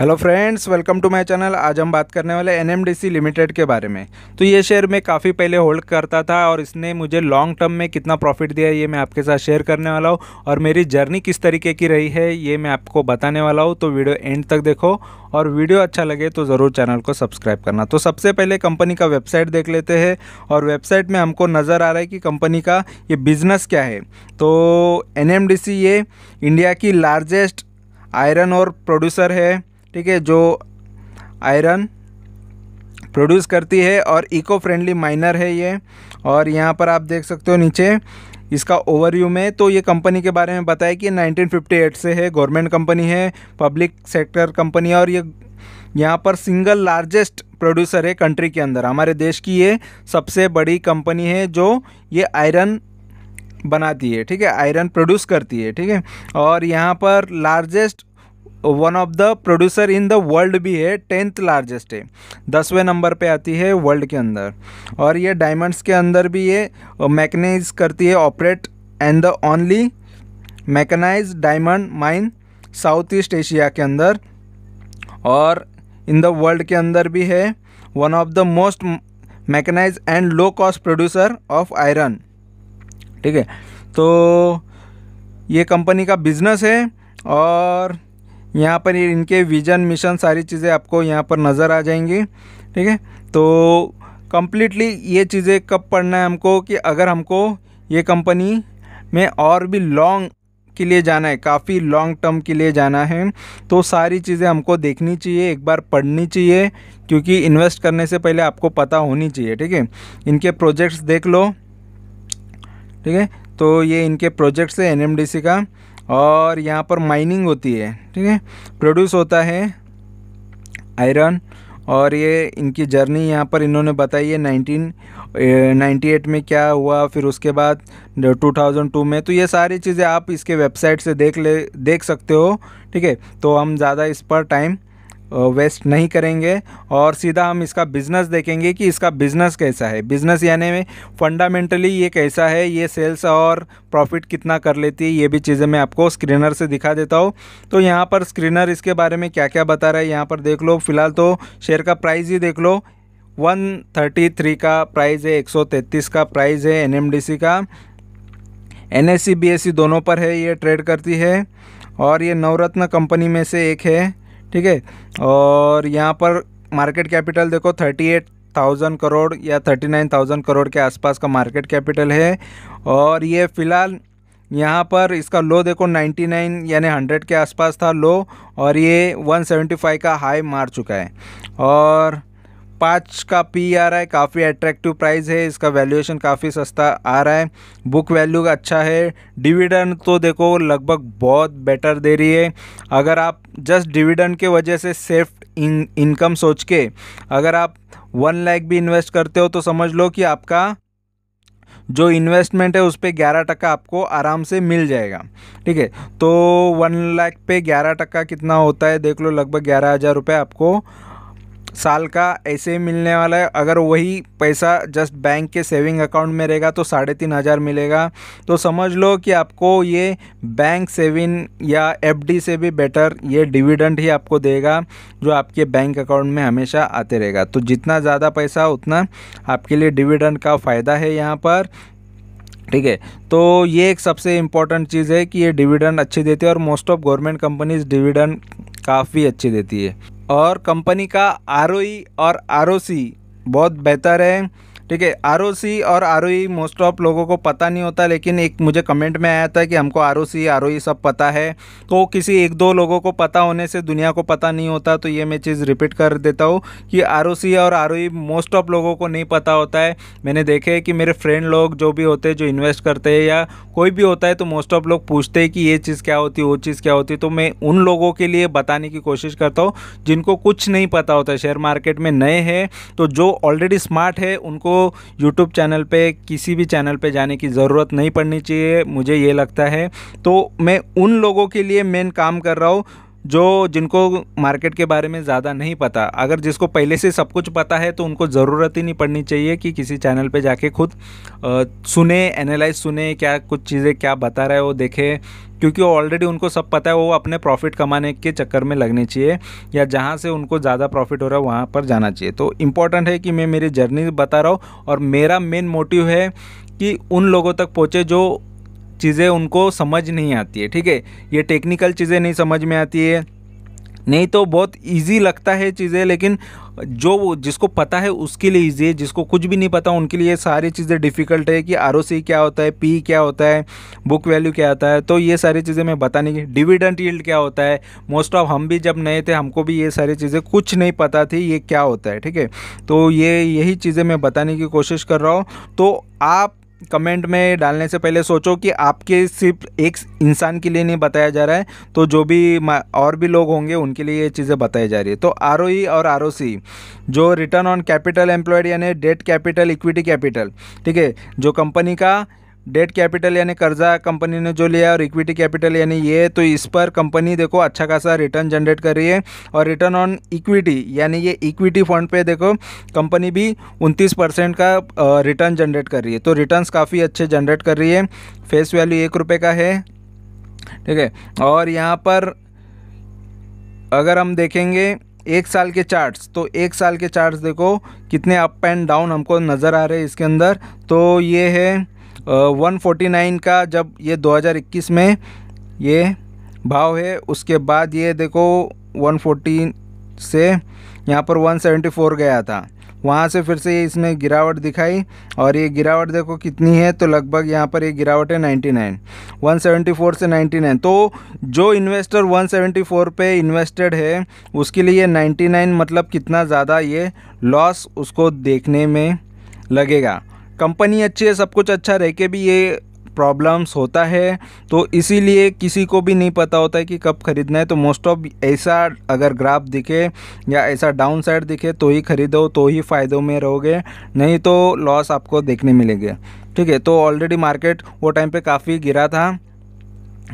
Hello friends welcome to my channel आज हम बात करने वाले एनएमडीसी लिमिटेड के बारे में तो ये शेयर मैं काफ़ी पहले होल्ड करता था और इसने मुझे लॉन्ग टर्म में कितना प्रॉफिट दिया ये मैं आपके साथ शेयर करने वाला हूँ और मेरी जर्नी किस तरीके की रही है ये मैं आपको बताने वाला हूँ तो वीडियो एंड तक देखो और वीडियो अच्छा लगे तो ज़रूर चैनल को सब्सक्राइब करना तो सबसे पहले कंपनी का वेबसाइट देख लेते हैं और वेबसाइट में हमको नज़र आ रहा है कि कंपनी का ये बिज़नेस क्या है तो एन ये इंडिया की लार्जेस्ट आयरन और प्रोड्यूसर है ठीक है जो आयरन प्रोड्यूस करती है और इको फ्रेंडली माइनर है ये और यहाँ पर आप देख सकते हो नीचे इसका ओवरव्यू में तो ये कंपनी के बारे में बताया कि 1958 से है गवर्नमेंट कंपनी है पब्लिक सेक्टर कंपनी है और ये यहाँ पर सिंगल लार्जेस्ट प्रोड्यूसर है कंट्री के अंदर हमारे देश की ये सबसे बड़ी कंपनी है जो ये आयरन बनाती है ठीक है आयरन प्रोड्यूस करती है ठीक है और यहाँ पर largest one of the producer in the world भी है टेंथ लार्जेस्ट है दसवें नंबर पे आती है वर्ल्ड के अंदर और ये डायमंड्स के अंदर भी ये मैकनाइज करती है operate and the only mechanise diamond mine South East Asia के अंदर और इन द वर्ल्ड के अंदर भी है one of the most mechanise and low cost producer of iron ठीक है तो ये कंपनी का बिजनेस है और यहाँ पर इनके विजन मिशन सारी चीज़ें आपको यहाँ पर नज़र आ जाएंगी ठीक है तो कम्प्लीटली ये चीज़ें कब पढ़ना है हमको कि अगर हमको ये कंपनी में और भी लॉन्ग के लिए जाना है काफ़ी लॉन्ग टर्म के लिए जाना है तो सारी चीज़ें हमको देखनी चाहिए एक बार पढ़नी चाहिए क्योंकि इन्वेस्ट करने से पहले आपको पता होनी चाहिए ठीक है इनके प्रोजेक्ट्स देख लो ठीक है तो ये इनके प्रोजेक्ट्स है एन का और यहाँ पर माइनिंग होती है ठीक है प्रोड्यूस होता है आयरन और ये इनकी जर्नी यहाँ पर इन्होंने बताई है नाइनटीन नाइन्टी एट में क्या हुआ फिर उसके बाद टू थाउजेंड टू में तो ये सारी चीज़ें आप इसके वेबसाइट से देख ले देख सकते हो ठीक है तो हम ज़्यादा इस पर टाइम वेस्ट नहीं करेंगे और सीधा हम इसका बिज़नेस देखेंगे कि इसका बिज़नेस कैसा है बिज़नेस यानी में फंडामेंटली ये कैसा है ये सेल्स और प्रॉफिट कितना कर लेती है ये भी चीज़ें मैं आपको स्क्रीनर से दिखा देता हूँ तो यहाँ पर स्क्रीनर इसके बारे में क्या क्या बता रहा है यहाँ पर देख लो फिलहाल तो शेयर का प्राइस ही देख लो 133 का प्राइस है 133 का प्राइस है एनएमडीसी का एन बीएससी e e दोनों पर है ये ट्रेड करती है और ये नवरत्न कंपनी में से एक है ठीक है और यहाँ पर मार्केट कैपिटल देखो थर्टी एट थाउजेंड करोड़ या थर्टी नाइन थाउजेंड करोड़ के आसपास का मार्केट कैपिटल है और ये फ़िलहाल यहाँ पर इसका लो देखो 99 यानी 100 के आसपास था लो और ये 175 का हाई मार चुका है और पाँच का पी आ रहा है काफ़ी अट्रैक्टिव प्राइस है इसका वैल्यूएशन काफ़ी सस्ता आ रहा है बुक वैल्यू अच्छा है डिविडेंड तो देखो लगभग बहुत बेटर दे रही है अगर आप जस्ट डिविडेंड के वजह से सेफ इन इनकम सोच के अगर आप वन लाख भी इन्वेस्ट करते हो तो समझ लो कि आपका जो इन्वेस्टमेंट है उस पर ग्यारह टक्का आपको आराम से मिल जाएगा ठीक है तो वन लाख पे ग्यारह टका कितना होता है देख लो लगभग ग्यारह हज़ार रुपये आपको साल का ऐसे ही मिलने वाला है अगर वही पैसा जस्ट बैंक के सेविंग अकाउंट में रहेगा तो साढ़े तीन हज़ार मिलेगा तो समझ लो कि आपको ये बैंक सेविंग या एफडी से भी बेटर ये डिविडेंड ही आपको देगा जो आपके बैंक अकाउंट में हमेशा आते रहेगा तो जितना ज़्यादा पैसा उतना आपके लिए डिविडेंड का फ़ायदा है यहाँ पर ठीक है तो ये एक सबसे इम्पॉर्टेंट चीज़ है कि ये डिविडेंड अच्छी देती है और most of government companies dividend काफ़ी अच्छी देती है और कंपनी का आर और आर बहुत बेहतर है ठीक है आर और आर मोस्ट ऑफ लोगों को पता नहीं होता लेकिन एक मुझे कमेंट में आया था कि हमको आर ओ सी आर सब पता है तो किसी एक दो लोगों को पता होने से दुनिया को पता नहीं होता तो ये मैं चीज़ रिपीट कर देता हूँ कि आर और आर मोस्ट ऑफ लोगों को नहीं पता होता है मैंने देखे कि मेरे फ्रेंड लोग जो भी होते हैं जो इन्वेस्ट करते हैं या कोई भी होता है तो मोस्ट ऑफ लोग पूछते हैं कि ये चीज़ क्या होती है वो चीज़ क्या होती है तो मैं उन लोगों के लिए बताने की कोशिश करता हूँ जिनको कुछ नहीं पता होता शेयर मार्केट में नए हैं तो जो ऑलरेडी स्मार्ट है उनको यूट्यूब चैनल पे किसी भी चैनल पे जाने की ज़रूरत नहीं पड़नी चाहिए मुझे ये लगता है तो मैं उन लोगों के लिए मेन काम कर रहा हूँ जो जिनको मार्केट के बारे में ज़्यादा नहीं पता अगर जिसको पहले से सब कुछ पता है तो उनको ज़रूरत ही नहीं पड़नी चाहिए कि किसी चैनल पे जाके खुद आ, सुने एनालाइज सुने क्या कुछ चीज़ें क्या बता रहा है वो देखे क्योंकि ऑलरेडी उनको सब पता है वो अपने प्रॉफिट कमाने के चक्कर में लगने चाहिए या जहाँ से उनको ज़्यादा प्रॉफिट हो रहा है वहाँ पर जाना चाहिए तो इम्पॉर्टेंट है कि मैं मेरी जर्नी बता रहा हूँ और मेरा मेन मोटिव है कि उन लोगों तक पहुँचे जो चीज़ें उनको समझ नहीं आती है ठीक है ये टेक्निकल चीज़ें नहीं समझ में आती है नहीं तो बहुत इजी लगता है चीज़ें लेकिन जो जिसको पता है उसके लिए ईजी है जिसको कुछ भी नहीं पता उनके लिए सारी चीज़ें डिफ़िकल्ट है कि आर क्या होता है पी क्या होता है बुक वैल्यू क्या होता है तो ये सारी चीज़ें मैं बताने की डिविडेंट यील्ड क्या होता है मोस्ट ऑफ हम भी जब नए थे हमको भी ये सारी चीज़ें कुछ नहीं पता थी ये क्या होता है ठीक है तो ये यही चीज़ें मैं बताने की कोशिश कर रहा हूँ तो आप कमेंट में डालने से पहले सोचो कि आपके सिर्फ एक इंसान के लिए नहीं बताया जा रहा है तो जो भी और भी लोग होंगे उनके लिए ये चीज़ें बताई जा रही है तो आर और आर जो रिटर्न ऑन कैपिटल एम्प्लॉयड यानी डेट कैपिटल इक्विटी कैपिटल ठीक है जो कंपनी का डेट कैपिटल यानी कर्जा कंपनी ने जो लिया और इक्विटी कैपिटल यानी ये तो इस पर कंपनी देखो अच्छा खासा रिटर्न जनरेट कर रही है और रिटर्न ऑन इक्विटी यानी ये इक्विटी फंड पे देखो कंपनी भी उनतीस परसेंट का रिटर्न जनरेट कर रही है तो रिटर्न्स काफ़ी अच्छे जनरेट कर रही है फेस वैल्यू एक रुपये का है ठीक है और यहाँ पर अगर हम देखेंगे एक साल के चार्ट्स तो एक साल के चार्ट्स देखो कितने अप एंड डाउन हमको नज़र आ रहे हैं इसके अंदर तो ये है 149 का जब ये 2021 में ये भाव है उसके बाद ये देखो 140 से यहाँ पर 174 गया था वहाँ से फिर से इसमें गिरावट दिखाई और ये गिरावट देखो कितनी है तो लगभग यहाँ पर ये गिरावट है 99 174 से 99 तो जो इन्वेस्टर 174 पे इन्वेस्टेड है उसके लिए 99 मतलब कितना ज़्यादा ये लॉस उसको देखने में लगेगा कंपनी अच्छी है सब कुछ अच्छा रह के भी ये प्रॉब्लम्स होता है तो इसीलिए किसी को भी नहीं पता होता है कि कब ख़रीदना है तो मोस्ट ऑफ ऐसा अगर ग्राफ दिखे या ऐसा डाउन साइड दिखे तो ही ख़रीदो तो ही फ़ायदों में रहोगे नहीं तो लॉस आपको देखने मिलेंगे ठीक है तो ऑलरेडी मार्केट वो टाइम पे काफ़ी गिरा था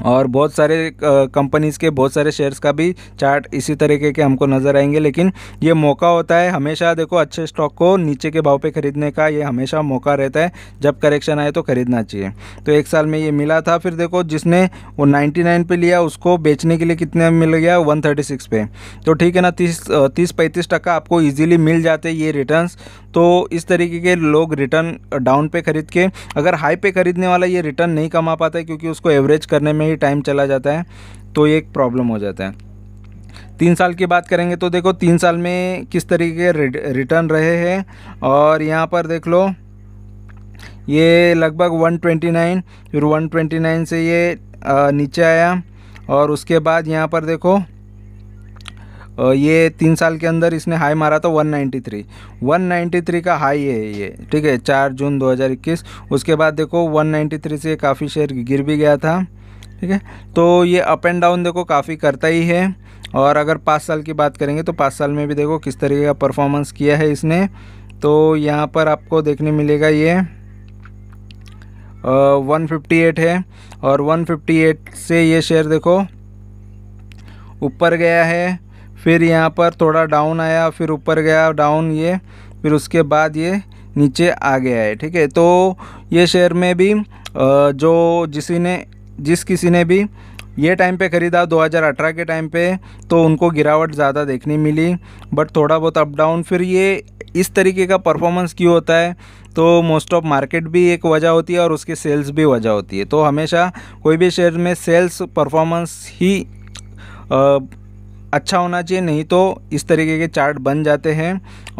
और बहुत सारे कंपनीज़ के बहुत सारे शेयर्स का भी चार्ट इसी तरीके के हमको नज़र आएंगे लेकिन ये मौका होता है हमेशा देखो अच्छे स्टॉक को नीचे के भाव पे ख़रीदने का ये हमेशा मौका रहता है जब करेक्शन आए तो ख़रीदना चाहिए तो एक साल में ये मिला था फिर देखो जिसने वो 99 पे लिया उसको बेचने के लिए कितने मिल गया वन पे तो ठीक है ना तीस तीस पैंतीस टका आपको ईजिली मिल जाते ये रिटर्न तो इस तरीके के लोग रिटर्न डाउन पे खरीद के अगर हाई पे खरीदने वाला ये रिटर्न नहीं कमा पाता है क्योंकि उसको एवरेज करने में ही टाइम चला जाता है तो ये एक प्रॉब्लम हो जाता है तीन साल की बात करेंगे तो देखो तीन साल में किस तरीके के रिटर्न रहे हैं और यहाँ पर देख लो ये लगभग 129 फिर 129 से ये नीचे आया और उसके बाद यहाँ पर देखो ये तीन साल के अंदर इसने हाई मारा था 193 193 का हाई है ये ठीक है चार जून 2021 उसके बाद देखो 193 से काफ़ी शेयर गिर भी गया था ठीक है तो ये अप एंड डाउन देखो काफ़ी करता ही है और अगर पाँच साल की बात करेंगे तो पाँच साल में भी देखो किस तरीके का परफॉर्मेंस किया है इसने तो यहाँ पर आपको देखने मिलेगा ये वन फिफ्टी एट है और वन फिफ्टी एट से ये शेयर देखो ऊपर गया है फिर यहाँ पर थोड़ा डाउन आया फिर ऊपर गया डाउन ये फिर उसके बाद ये नीचे आ गया है ठीक है तो ये शेयर में भी जो जिसी ने जिस किसी ने भी ये टाइम पे ख़रीदा 2018 के टाइम पे तो उनको गिरावट ज़्यादा देखने मिली बट थोड़ा बहुत अप डाउन फिर ये इस तरीके का परफॉर्मेंस क्यों होता है तो मोस्ट ऑफ मार्केट भी एक वजह होती है और उसके सेल्स भी वजह होती है तो हमेशा कोई भी शेयर में सेल्स परफॉर्मेंस ही आ, अच्छा होना चाहिए नहीं तो इस तरीके के चार्ट बन जाते हैं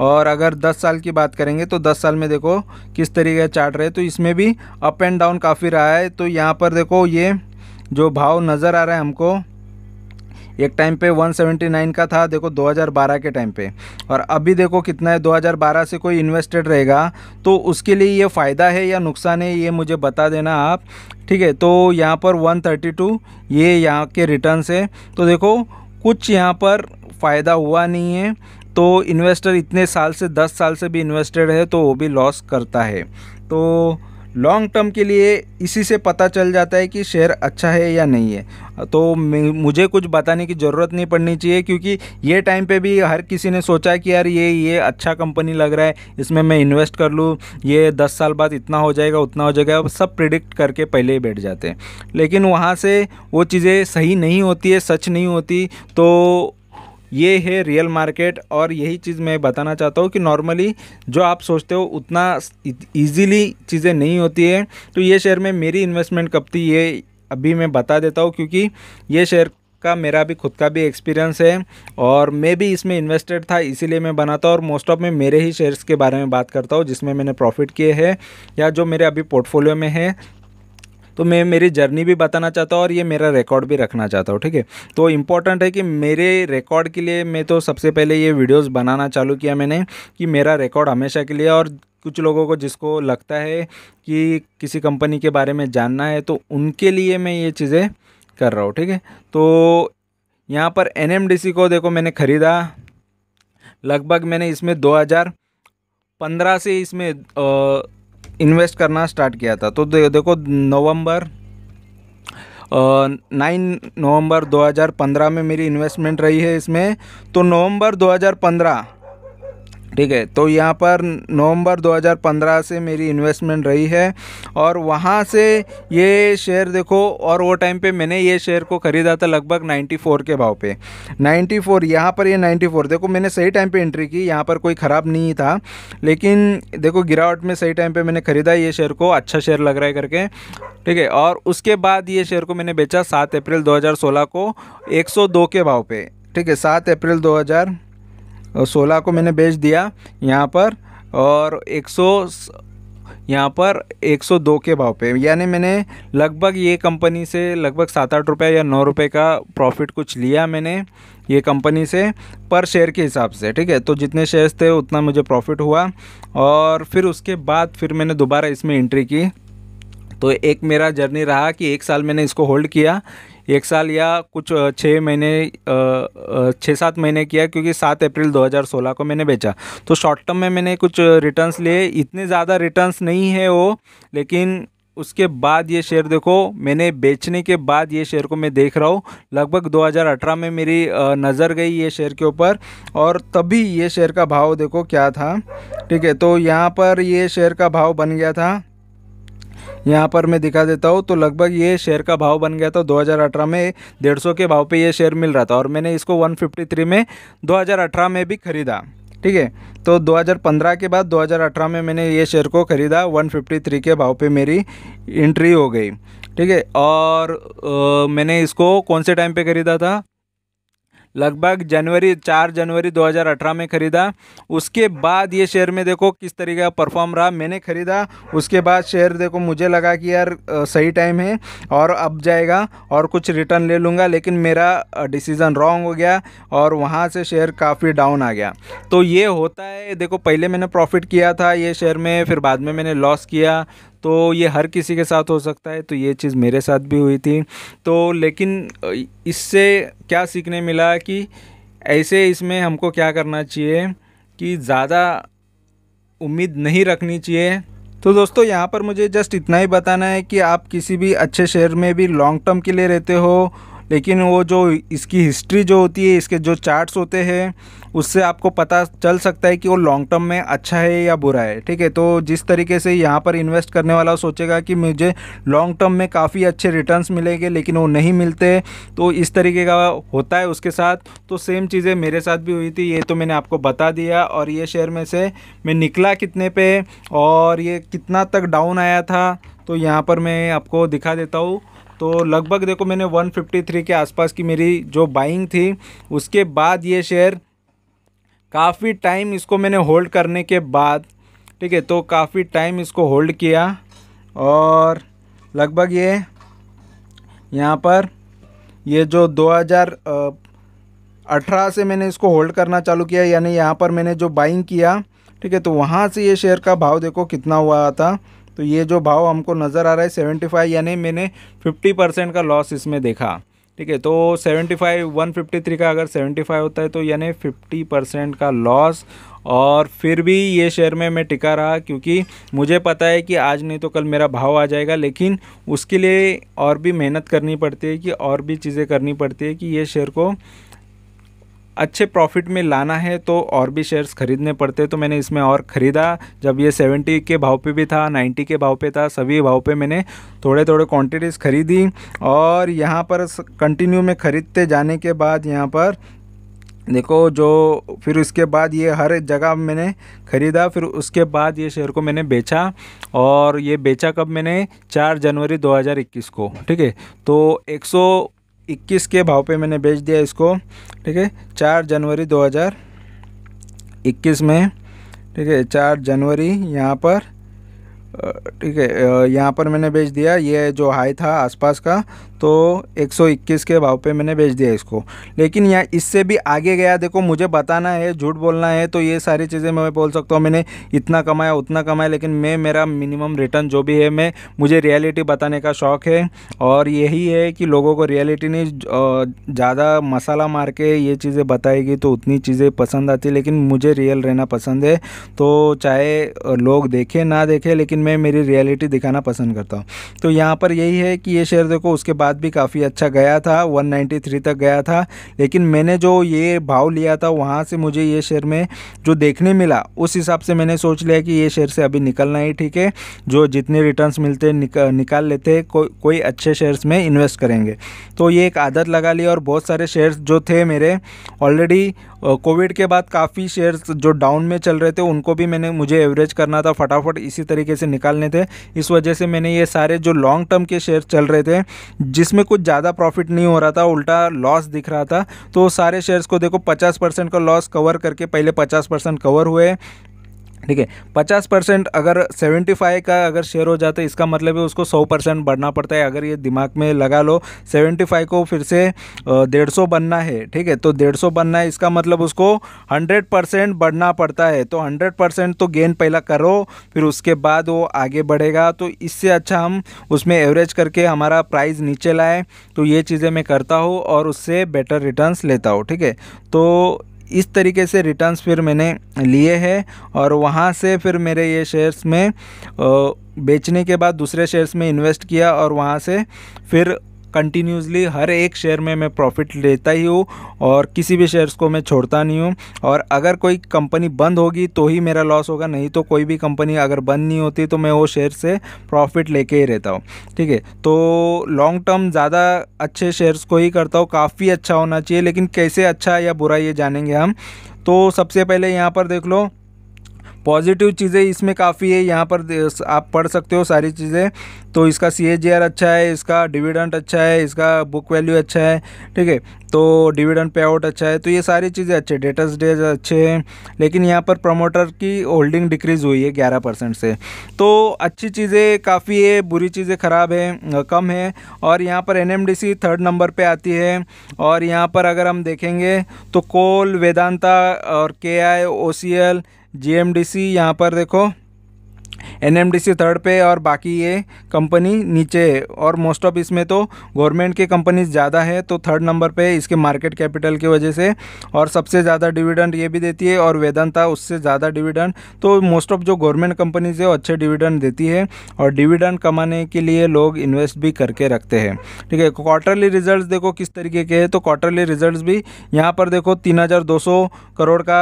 और अगर 10 साल की बात करेंगे तो 10 साल में देखो किस तरीके का चार्ट रहे तो इसमें भी अप एंड डाउन काफ़ी रहा है तो यहाँ पर देखो ये जो भाव नज़र आ रहा है हमको एक टाइम पे 179 का था देखो 2012 के टाइम पे और अभी देखो कितना है 2012 से कोई इन्वेस्टेड रहेगा तो उसके लिए ये फ़ायदा है या नुकसान है ये मुझे बता देना आप ठीक है तो यहाँ पर 132 ये यहाँ के रिटर्न है तो देखो कुछ यहाँ पर फ़ायदा हुआ नहीं है तो इन्वेस्टर इतने साल से दस साल से भी इन्वेस्टेड है तो वो भी लॉस करता है तो लॉन्ग टर्म के लिए इसी से पता चल जाता है कि शेयर अच्छा है या नहीं है तो मुझे कुछ बताने की ज़रूरत नहीं पड़नी चाहिए क्योंकि ये टाइम पे भी हर किसी ने सोचा कि यार ये ये अच्छा कंपनी लग रहा है इसमें मैं इन्वेस्ट कर लूँ ये दस साल बाद इतना हो जाएगा उतना हो जाएगा अब सब प्रिडिक्ट करके पहले ही बैठ जाते हैं लेकिन वहाँ से वो चीज़ें सही नहीं होती है सच नहीं होती तो ये है रियल मार्केट और यही चीज़ मैं बताना चाहता हूँ कि नॉर्मली जो आप सोचते हो उतना इजीली चीज़ें नहीं होती है तो ये शेयर में मेरी इन्वेस्टमेंट कब थी ये अभी मैं बता देता हूँ क्योंकि ये शेयर का मेरा भी खुद का भी एक्सपीरियंस है और मैं भी इसमें इन्वेस्टेड था इसीलिए मैं बनाता और मोस्ट ऑफ में मेरे ही शेयर्स के बारे में बात करता हूँ जिसमें मैंने प्रॉफिट किए हैं या जो मेरे अभी पोर्टफोलियो में है तो मैं मेरी जर्नी भी बताना चाहता हूँ और ये मेरा रिकॉर्ड भी रखना चाहता हूँ ठीक है तो इम्पॉर्टेंट है कि मेरे रिकॉर्ड के लिए मैं तो सबसे पहले ये वीडियोज़ बनाना चालू किया मैंने कि मेरा रिकॉर्ड हमेशा के लिए और कुछ लोगों को जिसको लगता है कि किसी कंपनी के बारे में जानना है तो उनके लिए मैं ये चीज़ें कर रहा हूँ ठीक है तो यहाँ पर एन को देखो मैंने ख़रीदा लगभग मैंने इसमें 2015 से इसमें इन्वेस्ट करना स्टार्ट किया था तो दे, देखो नवंबर नाइन नवंबर 2015 में मेरी इन्वेस्टमेंट रही है इसमें तो नवंबर 2015 ठीक है तो यहाँ पर नवंबर 2015 से मेरी इन्वेस्टमेंट रही है और वहाँ से ये शेयर देखो और वो टाइम पे मैंने ये शेयर को ख़रीदा था लगभग 94 के भाव पे 94 फोर यहाँ पर ये 94 देखो मैंने सही टाइम पे एंट्री की यहाँ पर कोई ख़राब नहीं था लेकिन देखो गिरावट में सही टाइम पे मैंने ख़रीदा ये शेयर को अच्छा शेयर लग रहा है करके ठीक है और उसके बाद ये शेयर को मैंने बेचा सात अप्रैल दो को एक के भाव पर ठीक है सात अप्रैल दो सोलह को मैंने बेच दिया यहाँ पर और एक सौ यहाँ पर 102 के भाव पे यानी मैंने लगभग ये कंपनी से लगभग सात आठ रुपये या नौ रुपये का प्रॉफिट कुछ लिया मैंने ये कंपनी से पर शेयर के हिसाब से ठीक है तो जितने शेयर्स थे उतना मुझे प्रॉफिट हुआ और फिर उसके बाद फिर मैंने दोबारा इसमें एंट्री की तो एक मेरा जर्नी रहा कि एक साल मैंने इसको होल्ड किया एक साल या कुछ छः महीने छः सात महीने किया क्योंकि सात अप्रैल 2016 को मैंने बेचा तो शॉर्ट टर्म में मैंने कुछ रिटर्न्स लिए इतने ज़्यादा रिटर्न्स नहीं है वो लेकिन उसके बाद ये शेयर देखो मैंने बेचने के बाद ये शेयर को मैं देख रहा हूँ लगभग 2018 में मेरी नज़र गई ये शेयर के ऊपर और तभी ये शेयर का भाव देखो क्या था ठीक है तो यहाँ पर ये शेयर का भाव बन गया था यहाँ पर मैं दिखा देता हूँ तो लगभग ये शेयर का भाव बन गया था 2018 में डेढ़ सौ के भाव पे ये शेयर मिल रहा था और मैंने इसको 153 में 2018 में भी ख़रीदा ठीक है तो 2015 के बाद 2018 में मैंने ये शेयर को ख़रीदा 153 के भाव पे मेरी एंट्री हो गई ठीक है और आ, मैंने इसको कौन से टाइम पे ख़रीदा था लगभग जनवरी चार जनवरी 2018 में ख़रीदा उसके बाद ये शेयर में देखो किस तरीके का परफॉर्म रहा मैंने ख़रीदा उसके बाद शेयर देखो मुझे लगा कि यार सही टाइम है और अब जाएगा और कुछ रिटर्न ले लूँगा लेकिन मेरा डिसीज़न रॉन्ग हो गया और वहाँ से शेयर काफ़ी डाउन आ गया तो ये होता है देखो पहले मैंने प्रॉफिट किया था ये शेयर में फिर बाद में मैंने लॉस किया तो ये हर किसी के साथ हो सकता है तो ये चीज़ मेरे साथ भी हुई थी तो लेकिन इससे क्या सीखने मिला कि ऐसे इसमें हमको क्या करना चाहिए कि ज़्यादा उम्मीद नहीं रखनी चाहिए तो दोस्तों यहाँ पर मुझे जस्ट इतना ही बताना है कि आप किसी भी अच्छे शहर में भी लॉन्ग टर्म के लिए रहते हो लेकिन वो जो इसकी हिस्ट्री जो होती है इसके जो चार्ट्स होते हैं उससे आपको पता चल सकता है कि वो लॉन्ग टर्म में अच्छा है या बुरा है ठीक है तो जिस तरीके से यहाँ पर इन्वेस्ट करने वाला सोचेगा कि मुझे लॉन्ग टर्म में काफ़ी अच्छे रिटर्न्स मिलेंगे लेकिन वो नहीं मिलते तो इस तरीके का होता है उसके साथ तो सेम चीज़ें मेरे साथ भी हुई थी ये तो मैंने आपको बता दिया और ये शेयर में से मैं निकला कितने पे और ये कितना तक डाउन आया था तो यहाँ पर मैं आपको दिखा देता हूँ तो लगभग देखो मैंने 153 के आसपास की मेरी जो बाइंग थी उसके बाद ये शेयर काफ़ी टाइम इसको मैंने होल्ड करने के बाद ठीक है तो काफ़ी टाइम इसको होल्ड किया और लगभग ये यहाँ पर ये जो 2018 से मैंने इसको होल्ड करना चालू किया यानी यहाँ पर मैंने जो बाइंग किया ठीक है तो वहाँ से ये शेयर का भाव देखो कितना हुआ था तो ये जो भाव हमको नज़र आ रहा है सेवेंटी फाइव यानी मैंने फिफ्टी परसेंट का लॉस इसमें देखा ठीक है तो seventy five one fifty three का अगर सेवेंटी फाइव होता है तो यानी फिफ्टी परसेंट का लॉस और फिर भी ये शेयर में मैं टिका रहा क्योंकि मुझे पता है कि आज नहीं तो कल मेरा भाव आ जाएगा लेकिन उसके लिए और भी मेहनत करनी पड़ती है कि और भी चीज़ें करनी पड़ती है कि ये शेयर को अच्छे प्रॉफिट में लाना है तो और भी शेयर्स ख़रीदने पड़ते तो मैंने इसमें और ख़रीदा जब ये 70 के भाव पे भी था 90 के भाव पे था सभी भाव पे मैंने थोड़े थोड़े क्वांटिटीज़ ख़रीदी और यहाँ पर कंटिन्यू में ख़रीदते जाने के बाद यहाँ पर देखो जो फिर उसके बाद ये हर जगह मैंने ख़रीदा फिर उसके बाद ये शेयर को मैंने बेचा और ये बेचा कब मैंने 4 जनवरी 2021 को ठीक है तो एक इक्कीस के भाव पे मैंने बेच दिया इसको ठीक है चार जनवरी 2021 में ठीक है चार जनवरी यहाँ पर ठीक है यहाँ पर मैंने बेच दिया ये जो हाई था आसपास का तो 121 के भाव पे मैंने बेच दिया इसको लेकिन यहाँ इससे भी आगे गया देखो मुझे बताना है झूठ बोलना है तो ये सारी चीज़ें मैं बोल सकता हूँ मैंने इतना कमाया उतना कमाया लेकिन मैं मेरा मिनिमम रिटर्न जो भी है मैं मुझे रियलिटी बताने का शौक़ है और यही है कि लोगों को रियलिटी नहीं ज़्यादा मसाला मार के ये चीज़ें बताएगी तो उतनी चीज़ें पसंद आती लेकिन मुझे रियल रहना पसंद है तो चाहे लोग देखें ना देखें लेकिन मैं मेरी रियलिटी दिखाना पसंद करता हूँ तो यहाँ पर यही है कि ये शेयर देखो उसके बाद भी काफ़ी अच्छा गया था 193 तक गया था लेकिन मैंने जो ये भाव लिया था वहाँ से मुझे ये शेयर में जो देखने मिला उस हिसाब से मैंने सोच लिया कि ये शेयर से अभी निकलना ही ठीक है जो जितने रिटर्न मिलते निक, निकाल लेते को, कोई अच्छे शेयर्स में इन्वेस्ट करेंगे तो ये एक आदत लगा ली और बहुत सारे शेयर्स जो थे मेरे ऑलरेडी कोविड के बाद काफ़ी शेयर्स जो डाउन में चल रहे थे उनको भी मैंने मुझे एवरेज करना था फटाफट इसी तरीके से से निकालने थे इस वजह से मैंने ये सारे जो लॉन्ग टर्म के शेयर चल रहे थे जिसमें कुछ ज़्यादा प्रॉफिट नहीं हो रहा था उल्टा लॉस दिख रहा था तो सारे शेयर्स को देखो पचास परसेंट का लॉस कवर करके पहले पचास परसेंट कवर हुए ठीक है पचास परसेंट अगर सेवेंटी फाइव का अगर शेयर हो जाता है इसका मतलब है उसको सौ परसेंट बढ़ना पड़ता है अगर ये दिमाग में लगा लो सेवेंटी फाइव को फिर से डेढ़ सौ बनना है ठीक है तो डेढ़ सौ बनना है इसका मतलब उसको हंड्रेड परसेंट बढ़ना पड़ता है तो हंड्रेड परसेंट तो गेन पहला करो फिर उसके बाद वो आगे बढ़ेगा तो इससे अच्छा हम उसमें एवरेज करके हमारा प्राइस नीचे लाए तो ये चीज़ें मैं करता हूँ और उससे बेटर रिटर्न लेता हूँ ठीक है तो इस तरीके से रिटर्न्स फिर मैंने लिए हैं और वहाँ से फिर मेरे ये शेयर्स में बेचने के बाद दूसरे शेयर्स में इन्वेस्ट किया और वहाँ से फिर कंटिन्यूसली हर एक शेयर में मैं प्रॉफिट लेता ही हूँ और किसी भी शेयर्स को मैं छोड़ता नहीं हूँ और अगर कोई कंपनी बंद होगी तो ही मेरा लॉस होगा नहीं तो कोई भी कंपनी अगर बंद नहीं होती तो मैं वो शेयर से प्रॉफिट लेके ही रहता हूँ ठीक है तो लॉन्ग टर्म ज़्यादा अच्छे शेयर्स को ही करता हूँ काफ़ी अच्छा होना चाहिए लेकिन कैसे अच्छा या बुरा ये जानेंगे हम तो सबसे पहले यहाँ पर देख लो पॉजिटिव चीज़ें इसमें काफ़ी है यहाँ पर आप पढ़ सकते हो सारी चीज़ें तो इसका सी अच्छा है इसका डिविडेंड अच्छा है इसका बुक वैल्यू अच्छा है ठीक है तो डिविडेंड पे आउट अच्छा है तो ये सारी चीज़ें अच्छे डेटस डेज अच्छे हैं लेकिन यहाँ पर प्रमोटर की होल्डिंग डिक्रीज़ हुई है ग्यारह परसेंट से तो अच्छी चीज़ें काफ़ी है बुरी चीज़ें ख़राब है कम है और यहाँ पर एन थर्ड नंबर पर आती है और यहाँ पर अगर हम देखेंगे तो कोल वेदांता और के आई ओ सी एल जीएमडीसी यहाँ पर देखो एनएमडीसी थर्ड पे और बाकी ये कंपनी नीचे है और मोस्ट ऑफ इसमें तो गवर्नमेंट की कंपनीज ज़्यादा है तो थर्ड नंबर पे इसके मार्केट कैपिटल की वजह से और सबसे ज़्यादा डिविडेंड ये भी देती है और वेदांता उससे ज़्यादा डिविडेंड तो मोस्ट ऑफ जो गवर्नमेंट कंपनीज है वो अच्छे डिविडेंड देती है और डिविडेंड कमाने के लिए लोग इन्वेस्ट भी करके रखते हैं ठीक है क्वार्टरली रिजल्ट देखो किस तरीके के है तो क्वार्टरली रिजल्ट भी यहाँ पर देखो तीन करोड़ का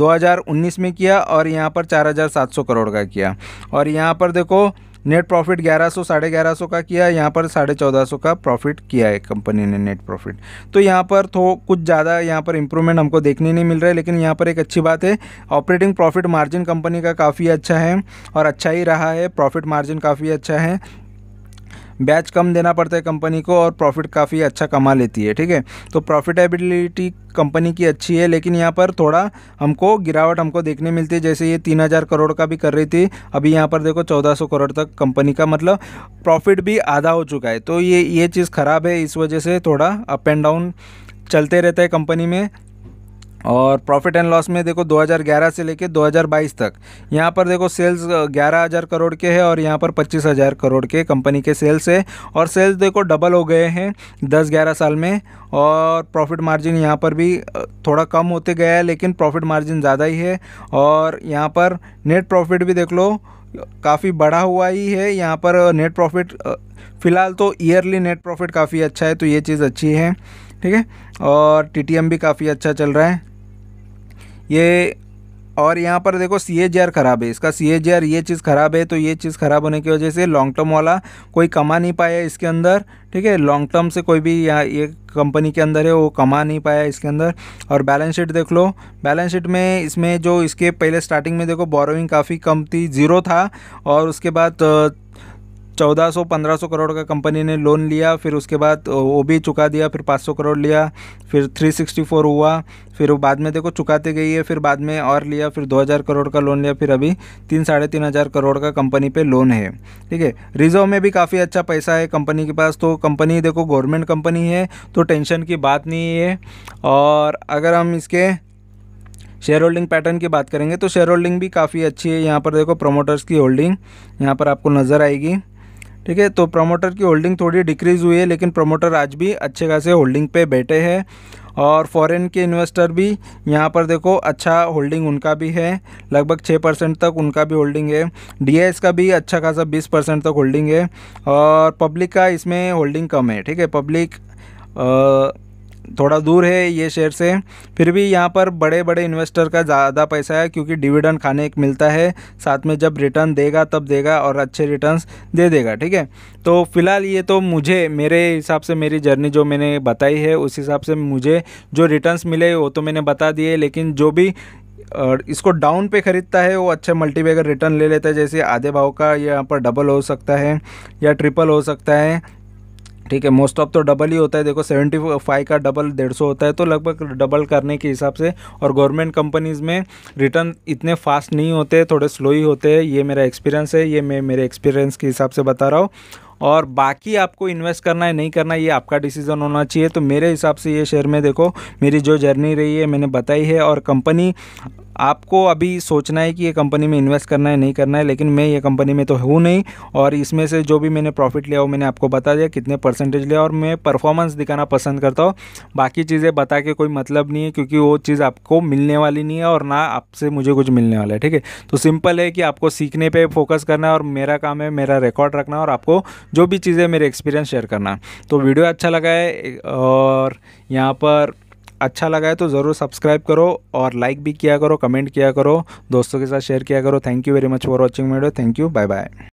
2019 में किया और यहाँ पर 4,700 करोड़ का किया और यहाँ पर देखो नेट प्रॉफिट 1100 साढ़े ग्यारह का किया यहाँ पर साढ़े चौदह का प्रॉफिट किया है कंपनी ने नेट प्रॉफिट तो यहाँ पर थो कुछ ज़्यादा यहाँ पर इंप्रूवमेंट हमको देखने नहीं मिल रहा है लेकिन यहाँ पर एक अच्छी बात है ऑपरेटिंग प्रॉफिट मार्जिन कंपनी का काफ़ी अच्छा है और अच्छा ही रहा है प्रॉफिट मार्जिन काफ़ी अच्छा है ब्याज कम देना पड़ता है कंपनी को और प्रॉफिट काफ़ी अच्छा कमा लेती है ठीक है तो प्रॉफिटेबिलिटी कंपनी की अच्छी है लेकिन यहाँ पर थोड़ा हमको गिरावट हमको देखने मिलती है जैसे ये तीन हज़ार करोड़ का भी कर रही थी अभी यहाँ पर देखो चौदह सौ करोड़ तक कंपनी का मतलब प्रॉफिट भी आधा हो चुका है तो ये ये चीज़ ख़राब है इस वजह से थोड़ा अप एंड डाउन चलते रहता है कंपनी में और प्रॉफिट एंड लॉस में देखो 2011 से लेके 2022 तक यहाँ पर देखो सेल्स 11000 करोड़ के हैं और यहाँ पर 25000 करोड़ के कंपनी के सेल्स है और सेल्स देखो डबल हो गए हैं 10-11 साल में और प्रॉफिट मार्जिन यहाँ पर भी थोड़ा कम होते गया है लेकिन प्रॉफिट मार्जिन ज़्यादा ही है और यहाँ पर नेट प्रॉफिट भी देख लो काफ़ी बड़ा हुआ ही है यहाँ पर नेट प्रॉफिट फ़िलहाल तो ईयरली नेट प्रॉफिट काफ़ी अच्छा है तो ये चीज़ अच्छी है ठीक है और टी भी काफ़ी अच्छा चल रहा है ये और यहाँ पर देखो सी ए ख़राब है इसका सी ए ये चीज़ ख़राब है तो ये चीज़ ख़राब होने की वजह से लॉन्ग टर्म वाला कोई कमा नहीं पाया इसके अंदर ठीक है लॉन्ग टर्म से कोई भी यहाँ ये कंपनी के अंदर है वो कमा नहीं पाया इसके अंदर और बैलेंस शीट देख लो बैलेंस शीट में इसमें जो इसके पहले स्टार्टिंग में देखो बोरोइंग काफ़ी कम थी ज़ीरो था और उसके बाद चौदह सौ पंद्रह सौ करोड़ का कंपनी ने लोन लिया फिर उसके बाद वो भी चुका दिया फिर पाँच सौ करोड़ लिया फिर थ्री सिक्सटी फोर हुआ फिर वो बाद में देखो चुकाते गई है फिर बाद में और लिया फिर दो हज़ार करोड़ का लोन लिया फिर अभी तीन साढ़े तीन हज़ार करोड़ का कंपनी पे लोन है ठीक है रिजर्व में भी काफ़ी अच्छा पैसा है कंपनी के पास तो कंपनी देखो गवर्नमेंट कंपनी है तो टेंशन की बात नहीं है और अगर हम इसके शेयर होल्डिंग पैटर्न की बात करेंगे तो शेयर होल्डिंग भी काफ़ी अच्छी है यहाँ पर देखो प्रोमोटर्स की होल्डिंग यहाँ पर आपको नज़र आएगी ठीक है तो प्रमोटर की होल्डिंग थोड़ी डिक्रीज़ हुई है लेकिन प्रमोटर आज भी अच्छे खासे होल्डिंग पे बैठे हैं और फॉरेन के इन्वेस्टर भी यहाँ पर देखो अच्छा होल्डिंग उनका भी है लगभग छः परसेंट तक उनका भी होल्डिंग है डी का भी अच्छा खासा बीस परसेंट तक होल्डिंग है और पब्लिक का इसमें होल्डिंग कम है ठीक है पब्लिक थोड़ा दूर है ये शेयर से फिर भी यहाँ पर बड़े बड़े इन्वेस्टर का ज़्यादा पैसा है क्योंकि डिविडेंड खाने एक मिलता है साथ में जब रिटर्न देगा तब देगा और अच्छे रिटर्न्स दे देगा ठीक है तो फिलहाल ये तो मुझे मेरे हिसाब से मेरी जर्नी जो मैंने बताई है उस हिसाब से मुझे जो रिटर्न्स मिले वो तो मैंने बता दिए लेकिन जो भी और इसको डाउन पे ख़रीदता है वो अच्छे मल्टीबैगर रिटर्न ले लेता है जैसे आधे भाव का यहाँ पर डबल हो सकता है या ट्रिपल हो सकता है ठीक है मोस्ट ऑफ तो डबल ही होता है देखो सेवेंटी फाइव का डबल डेढ़ सौ होता है तो लगभग डबल करने के हिसाब से और गवर्नमेंट कंपनीज़ में रिटर्न इतने फास्ट नहीं होते थोड़े स्लो ही होते हैं ये मेरा एक्सपीरियंस है ये मैं मेरे एक्सपीरियंस के हिसाब से बता रहा हूँ और बाकी आपको इन्वेस्ट करना है नहीं करना है ये आपका डिसीजन होना चाहिए तो मेरे हिसाब से ये शेयर में देखो मेरी जो जर्नी रही है मैंने बताई है और कंपनी आपको अभी सोचना है कि ये कंपनी में इन्वेस्ट करना है नहीं करना है लेकिन मैं ये कंपनी में तो हूँ नहीं और इसमें से जो भी मैंने प्रॉफिट लिया वो मैंने आपको बता दिया कितने परसेंटेज लिया और मैं परफॉर्मेंस दिखाना पसंद करता हूँ बाकी चीज़ें बता के कोई मतलब नहीं है क्योंकि वो चीज़ आपको मिलने वाली नहीं है और ना आपसे मुझे कुछ मिलने वाला है ठीक है तो सिंपल है कि आपको सीखने पर फोकस करना है और मेरा काम है मेरा रिकॉर्ड रखना और आपको जो भी चीज़ें मेरे एक्सपीरियंस शेयर करना तो हाँ। वीडियो अच्छा लगा है और यहाँ पर अच्छा लगा है तो ज़रूर सब्सक्राइब करो और लाइक भी किया करो कमेंट किया करो दोस्तों के साथ शेयर किया करो thank you very much for watching video thank you bye bye